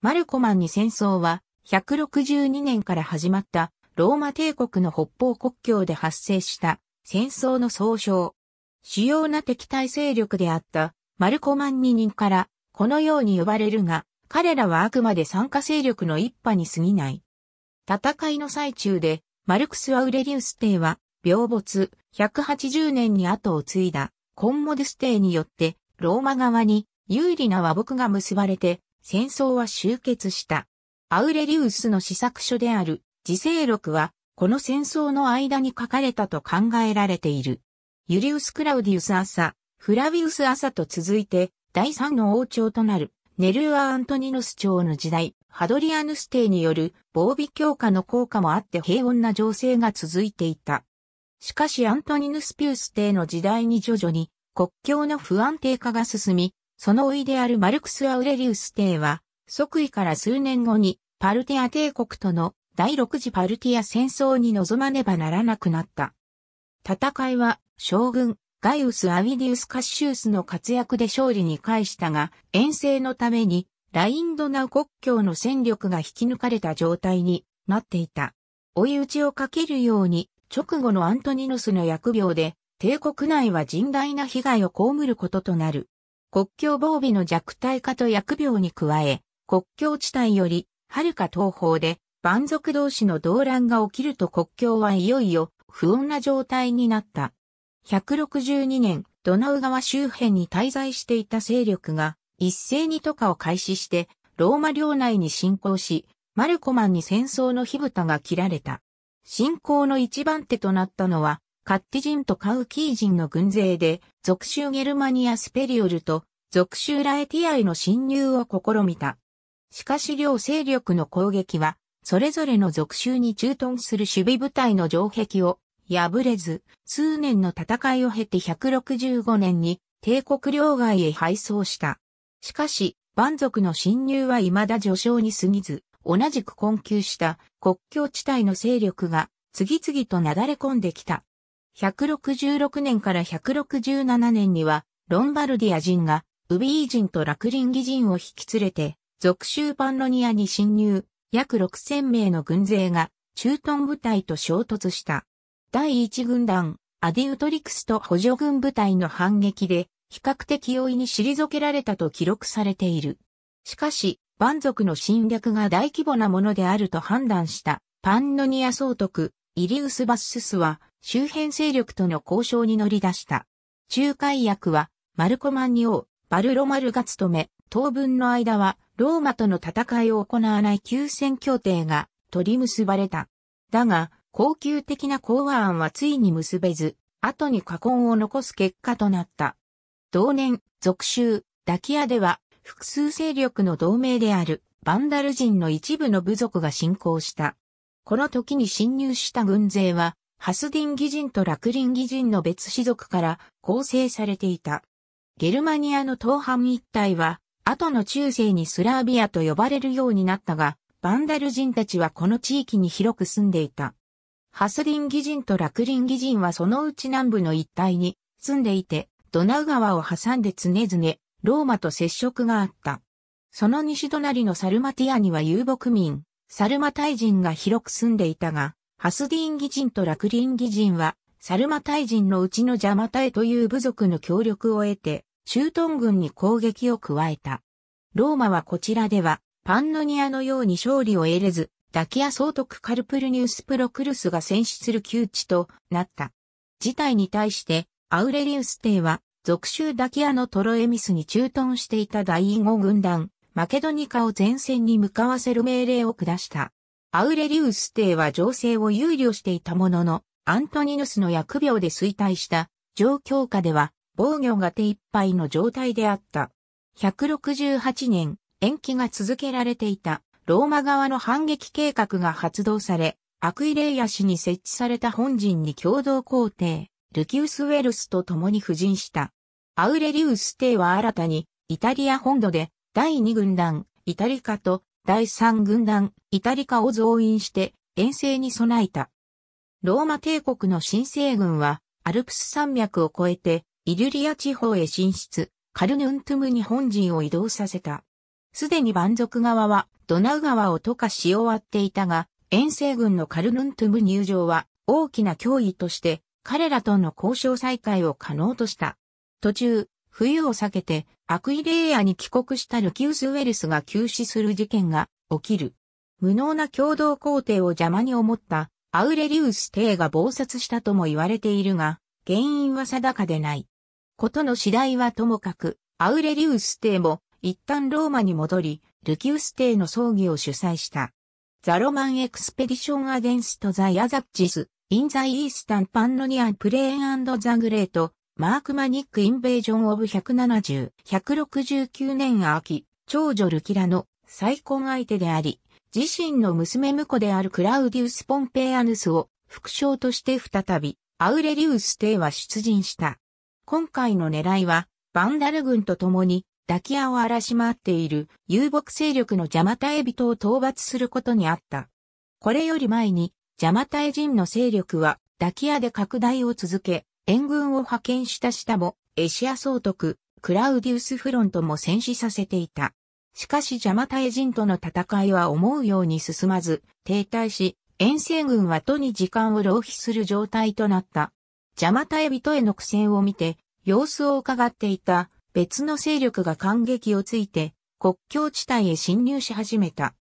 マルコマンに戦争は、162年から始まったローマ帝国の北方国境で発生した戦争の総称。主要な敵対勢力であったマルコマンニ人からこのように呼ばれるが、彼らはあくまで参加勢力の一派に過ぎない。戦いの最中で、マルクス・アウレリウス帝は、病没、180年に後を継いだ、コンモデス帝によって、ローマ側に有利な和睦が結ばれて、戦争は終結した。アウレリウスの試作書である、自世録は、この戦争の間に書かれたと考えられている。ユリウス・クラウディウス・アサ、フラビウス・アサと続いて、第三の王朝となる、ネルア・アントニヌス朝の時代、ハドリアヌス帝による防備強化の効果もあって平穏な情勢が続いていた。しかしアントニヌスピウス帝の時代に徐々に国境の不安定化が進み、その甥であるマルクス・アウレリウス帝は、即位から数年後にパルティア帝国との第6次パルティア戦争に臨まねばならなくなった。戦いは将軍ガイウス・アウィディウス・カッシウスの活躍で勝利に返したが、遠征のためにラインドナウ国境の戦力が引き抜かれた状態になっていた。追い打ちをかけるように直後のアントニノスの疫病で帝国内は甚大な被害を被ることとなる。国境防備の弱体化と疫病に加え、国境地帯より、遥か東方で、蛮族同士の動乱が起きると国境はいよいよ不穏な状態になった。162年、ドナウ川周辺に滞在していた勢力が一斉に渡河を開始してローマ領内に侵攻し、マルコマンに戦争の火蓋が切られた。侵攻の一番手となったのはカッティ人とカウキー人の軍勢で、属州ゲルマニアスペリオルと属州ラエティアへの侵入を試みた。しかし両勢力の攻撃は、それぞれの属州に駐屯する守備部隊の城壁を破れず、数年の戦いを経て165年に帝国領外へ敗走した。しかし、蛮族の侵入は未だ序章に過ぎず、同じく困窮した国境地帯の勢力が次々となだれ込んできた。166年から167年には、ロンバルディア人が、ウビー人とラクリンギ人を引き連れて、属州パンロニアに侵入、約6000名の軍勢が、駐屯部隊と衝突した。第1軍団、アディウトリクスと補助軍部隊の反撃で、比較的容易に退けられたと記録されている。しかし、蛮族の侵略が大規模なものであると判断した、パンノニア総督、イリウス・バッススは、周辺勢力との交渉に乗り出した。仲介役は、マルコマンニオー、バルロマルが務め、当分の間は、ローマとの戦いを行わない休戦協定が取り結ばれた。だが、恒久的な講和案はついに結べず、後に禍根を残す結果となった。同年、属州、ダキアでは、複数勢力の同盟である、バンダル人の一部の部族が侵攻した。この時に侵入した軍勢は、ハスディンギ人とラクリンギ人の別氏族から構成されていた。ゲルマニアの東半一帯は、後の中世にスラービアと呼ばれるようになったが、バンダル人たちはこの地域に広く住んでいた。ハスディンギ人とラクリンギ人はそのうち南部の一帯に住んでいて、ドナウ川を挟んで常々、ローマと接触があった。その西隣のサルマティアには遊牧民、サルマタイ人が広く住んでいたが、ハスディーン義人とラクリン義人は、サルマタイ人のうちのジャマタイという部族の協力を得て、シュートン軍に攻撃を加えた。ローマはこちらでは、パンノニアのように勝利を得れず、ダキア総督カルプルニウスプロクルスが戦死する窮地となった。事態に対して、アウレリウス帝は、属州ダキアのトロエミスに駐屯していた第5軍団、マケドニカを前線に向かわせる命令を下した。アウレリウス帝は情勢を憂慮していたものの、アントニヌスの疫病で衰退した状況下では防御が手一杯の状態であった。168年、延期が続けられていたローマ側の反撃計画が発動され、アクイレイア氏に設置された本陣に共同皇帝、ルキウス・ウェルスと共に布陣した。アウレリウス帝は新たに、イタリア本土で、第二軍団、イタリカと第3軍団、イタリカを増員して、遠征に備えた。ローマ帝国の新政軍は、アルプス山脈を越えて、イリュリア地方へ進出、カルヌントゥムに本陣を移動させた。すでに蛮族側は、ドナウ川を渡かし終わっていたが、遠征軍のカルヌントゥム入場は、大きな脅威として、彼らとの交渉再開を可能とした。途中、冬を避けて、アクイレイアに帰国したルキウス・ウェルスが急死する事件が起きる。無能な共同皇帝を邪魔に思ったアウレリウス・帝が暴殺したとも言われているが、原因は定かでない。ことの次第はともかく、アウレリウス帝も一旦ローマに戻り、ルキウス帝の葬儀を主催した。ザロマンエクスペディションアゲンストザ・ヤザッジス、インザ・イースタン・パンノニアン・プレーンザ・グレート、マークマニック・インベージョン・オブ170、169年秋、長女ルキラの再婚相手であり、自身の娘婿であるクラウディウス・ポンペイアヌスを副将として再び、アウレリウス帝は出陣した。今回の狙いは、バンダル軍と共に、ダキアを荒らし回っている遊牧勢力のジャマタエ人を討伐することにあった。これより前に、ジャマタエ人の勢力は、ダキアで拡大を続け、援軍を派遣した下も、エシア総督、クラウディウス・フロントも戦死させていた。しかしジャマタエ人との戦いは思うように進まず、停滞し、遠征軍は都に時間を浪費する状態となった。ジャマタエ人への苦戦を見て、様子を伺っていた別の勢力が感激をついて、国境地帯へ侵入し始めた。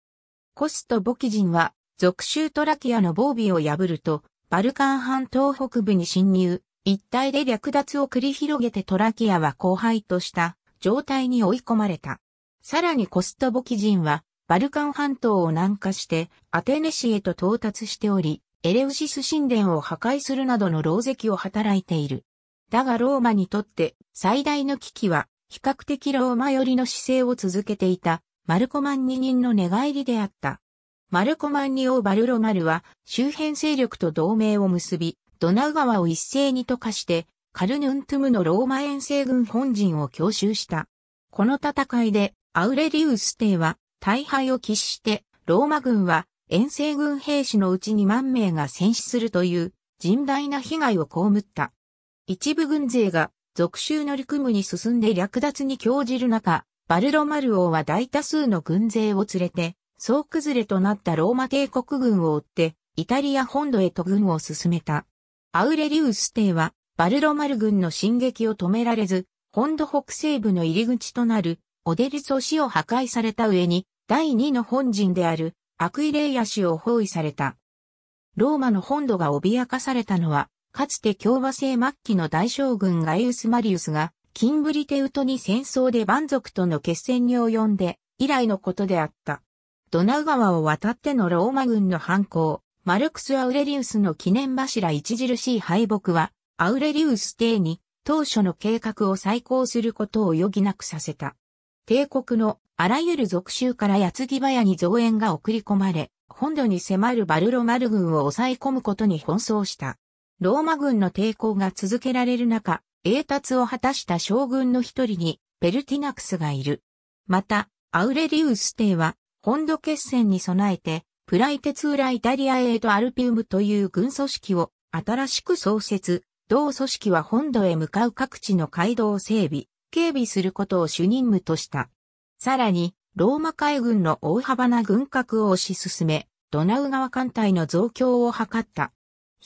コスト・ボキ人は、属州トラキアの防備を破ると、バルカン半島北部に侵入、一体で略奪を繰り広げてトラキアは荒廃とした状態に追い込まれた。さらにコストボキ人はバルカン半島を南下してアテネ市へと到達しており、エレウシス神殿を破壊するなどの牢石を働いている。だがローマにとって最大の危機は比較的ローマ寄りの姿勢を続けていたマルコマン二人の寝返りであった。マルコマンニ王バルロマルは周辺勢力と同盟を結び、ドナウ川を一斉に溶かして、カルヌントゥムのローマ遠征軍本陣を強襲した。この戦いで、アウレリウス帝は大敗を喫して、ローマ軍は遠征軍兵士のうち2万名が戦死するという甚大な被害を被った。一部軍勢が属州の陸務に進んで略奪に興じる中、バルロマル王は大多数の軍勢を連れて、総崩れとなったローマ帝国軍を追って、イタリア本土へと軍を進めた。アウレリウス帝は、バルロマル軍の進撃を止められず、本土北西部の入り口となる、オデルソ市を破壊された上に、第2の本陣である、アクイレイヤ市を包囲された。ローマの本土が脅かされたのは、かつて共和制末期の大将軍ガイウス・マリウスが、キンブリテウトに戦争で蛮族との決戦に及んで、以来のことであった。ドナウ川を渡ってのローマ軍の反抗。マルクス・アウレリウスの記念柱著しい敗北は、アウレリウス帝に当初の計画を再考することを余儀なくさせた。帝国のあらゆる属州から矢継ぎ早に増援が送り込まれ、本土に迫るバルロマル軍を抑え込むことに奔走した。ローマ軍の抵抗が続けられる中、栄達を果たした将軍の一人に、ペルティナクスがいる。また、アウレリウス帝は、本土決戦に備えて、プライテツーライタリアエートアルピウムという軍組織を新しく創設、同組織は本土へ向かう各地の街道を整備、警備することを主任務とした。さらに、ローマ海軍の大幅な軍拡を推し進め、ドナウ川艦隊の増強を図った。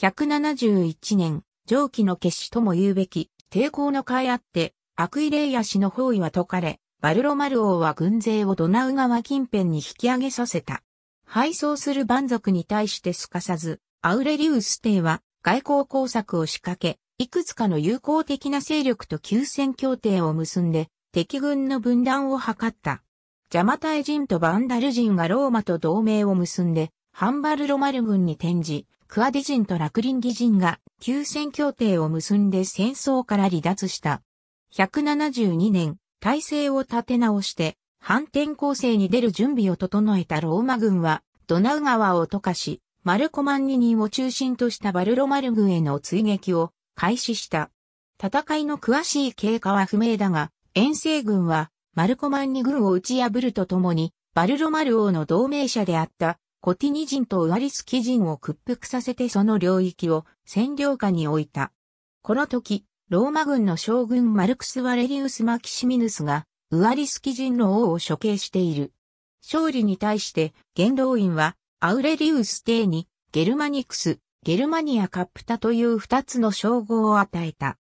171年、上記の決死とも言うべき、抵抗の甲斐あって、アクイレイヤ氏の包囲は解かれ、バルロマル王は軍勢をドナウ川近辺に引き上げさせた。敗走する蛮族に対してすかさず、アウレリウス帝は外交工作を仕掛け、いくつかの友好的な勢力と休戦協定を結んで、敵軍の分断を図った。ジャマタイ人とバンダル人がローマと同盟を結んで、ハンバルロマル軍に転じ、クアディ人とラクリンギ人が休戦協定を結んで戦争から離脱した。172年、体制を立て直して、反転攻勢に出る準備を整えたローマ軍は、ドナウ川を溶かし、マルコマンニ人を中心としたバルロマル軍への追撃を開始した。戦いの詳しい経過は不明だが、遠征軍はマルコマンニ軍を打ち破るとともに、バルロマル王の同盟者であったコティニ人とウアリスキ人を屈服させてその領域を占領下に置いた。この時、ローマ軍の将軍マルクス・ワレリウス・マキシミヌスがウアリスキ人の王を処刑している。勝利に対して、元老院は、アウレリウス帝に、ゲルマニクス、ゲルマニア・カップタという二つの称号を与えた。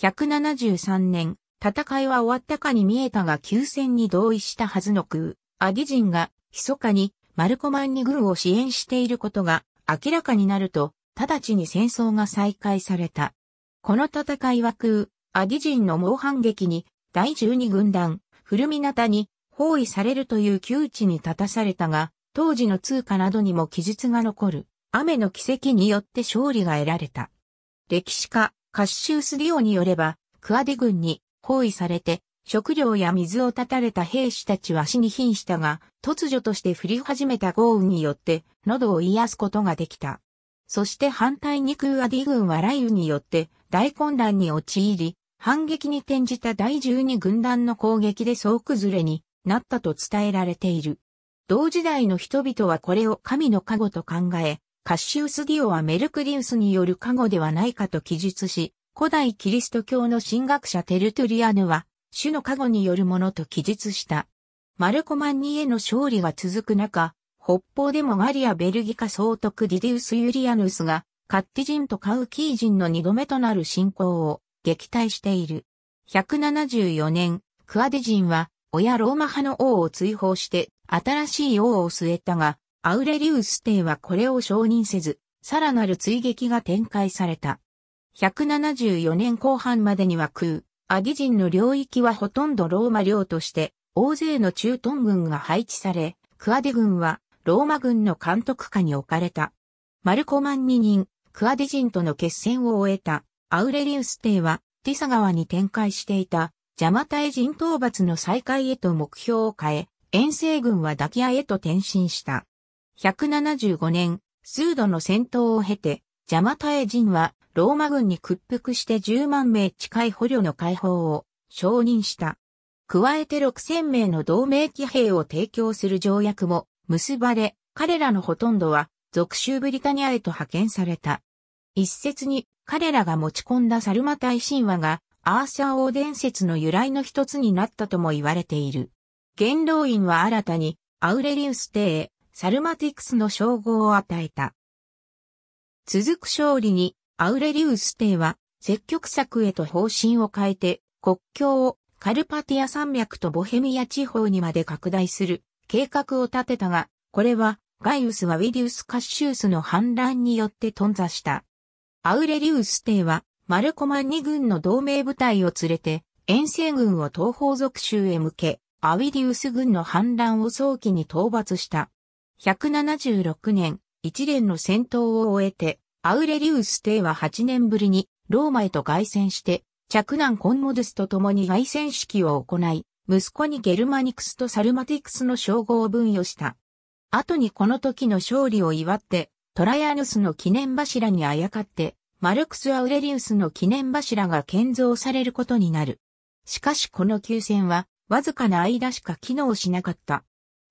173年、戦いは終わったかに見えたが休戦に同意したはずのクー、アディ人が、密かに、マルコマンに軍を支援していることが明らかになると、直ちに戦争が再開された。この戦いはクー、アディ人の猛反撃に、第十二軍団、古港に包囲されるという窮地に立たされたが、当時の通貨などにも記述が残る、雨の奇跡によって勝利が得られた。歴史家、カッシウス・ディオによれば、クアデ軍に包囲されて、食料や水を断たれた兵士たちは死に瀕したが、突如として降り始めた豪雨によって、喉を癒すことができた。そして反対にクアディ軍は雷雨によって大混乱に陥り、反撃に転じた第12軍団の攻撃で総崩れになったと伝えられている。同時代の人々はこれを神の加護と考え、カッシウス・ディオはメルクリウスによる加護ではないかと記述し、古代キリスト教の神学者テルトゥリアヌは、主の加護によるものと記述した。マルコマンニへの勝利が続く中、北方でもガリア・ベルギカ総督ディディウス・ユリアヌスが、カッティ人とカウキー人の二度目となる信仰を撃退している。174年、クアデ人は、親ローマ派の王を追放して、新しい王を据えたが、アウレリウス帝はこれを承認せず、さらなる追撃が展開された。174年後半までには空、アディ人の領域はほとんどローマ領として、大勢の駐屯軍が配置され、クアデ軍はローマ軍の監督下に置かれた。マルコマン2人、クアデ人との決戦を終えた。アウレリウス帝は、ティサ川に展開していた、ジャマタエ人討伐の再開へと目標を変え、遠征軍はダキアへと転身した。175年、数度の戦闘を経て、ジャマタエ人は、ローマ軍に屈服して10万名近い捕虜の解放を承認した。加えて6000名の同盟騎兵を提供する条約も結ばれ、彼らのほとんどは、属州ブリタニアへと派遣された。一説に彼らが持ち込んだサルマ大神話がアーサー王伝説の由来の一つになったとも言われている。元老院は新たにアウレリウス帝、サルマティクスの称号を与えた。続く勝利にアウレリウス帝は積極策へと方針を変えて国境をカルパティア山脈とボヘミア地方にまで拡大する計画を立てたが、これはガイウスはウィリウス・カッシュウスの反乱によって頓挫した。アウレリウス帝は、マルコマンニ軍の同盟部隊を連れて、遠征軍を東方属州へ向け、アウィリウス軍の反乱を早期に討伐した。176年、一連の戦闘を終えて、アウレリウス帝は8年ぶりにローマへと凱旋して、着難コンモデスと共に凱旋式を行い、息子にゲルマニクスとサルマティクスの称号を分与した。後にこの時の勝利を祝って、トラヤヌスの記念柱にあやかって、マルクス・アウレリウスの記念柱が建造されることになる。しかしこの急戦は、わずかな間しか機能しなかった。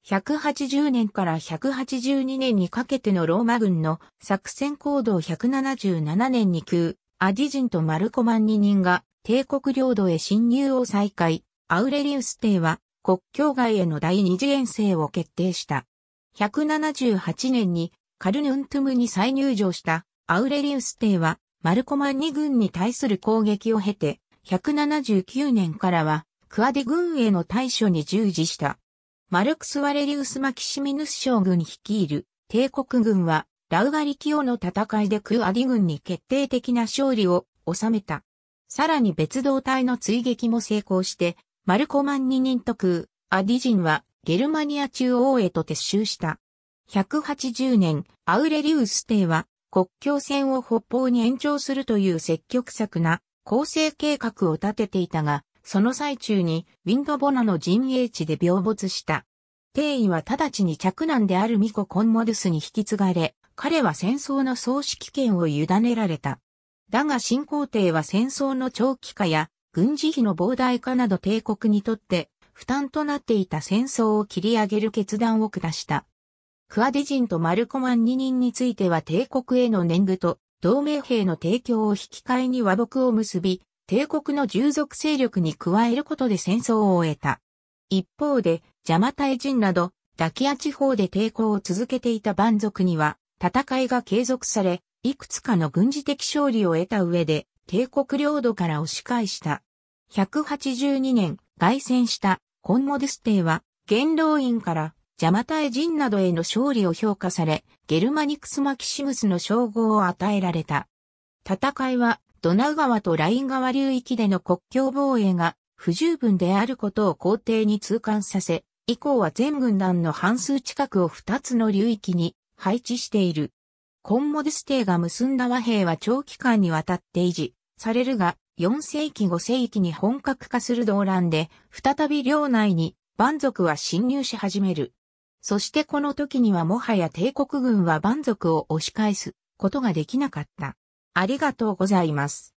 180年から182年にかけてのローマ軍の作戦行動177年に急、アディ人とマルコマンニ人が帝国領土へ侵入を再開、アウレリウス帝は国境外への第二次遠征を決定した。178年にカルヌントムに再入場したアウレリウス帝はマルコマンニ軍に対する攻撃を経て、179年からはクアデ軍への対処に従事した。マルクス・ワレリウス・マキシミヌス将軍率いる帝国軍はラウガリキオの戦いでクアディ軍に決定的な勝利を収めた。さらに別動隊の追撃も成功して、マルコマンニ人特、アディ人はゲルマニア中央へと撤収した。180年、アウレリウス帝は国境線を北方に延長するという積極策な構成計画を立てていたが、その最中にウィンドボナの陣営地で病没した。帝位は直ちに嫡男である巫女コンモルスに引き継がれ、彼は戦争の総指揮権を委ねられた。だが新皇帝は戦争の長期化や軍事費の膨大化など帝国にとって負担となっていた戦争を切り上げる決断を下した。クアデ人とマルコマン2人については帝国への年貢と同盟兵の提供を引き換えに和睦を結び、帝国の従属勢力に加えることで戦争を終えた。一方で、ジャマタイ人など、ダキア地方で抵抗を続けていた蛮族には、戦いが継続され、いくつかの軍事的勝利を得た上で、帝国領土から押し返した。182年、凱旋した、コンモデス帝は、元老院からジャマタエ人などへの勝利を評価され、ゲルマニクス・マキシムスの称号を与えられた。戦いは、ドナウ川とライン川流域での国境防衛が不十分であることを皇帝に痛感させ、以降は全軍団の半数近くを2つの流域に配置している。コンモデス帝が結んだ和平は長期間にわたって維持されるが、4世紀5世紀に本格化する動乱で、再び領内に蛮族は侵入し始める。そしてこの時にはもはや帝国軍は蛮族を押し返すことができなかった。ありがとうございます。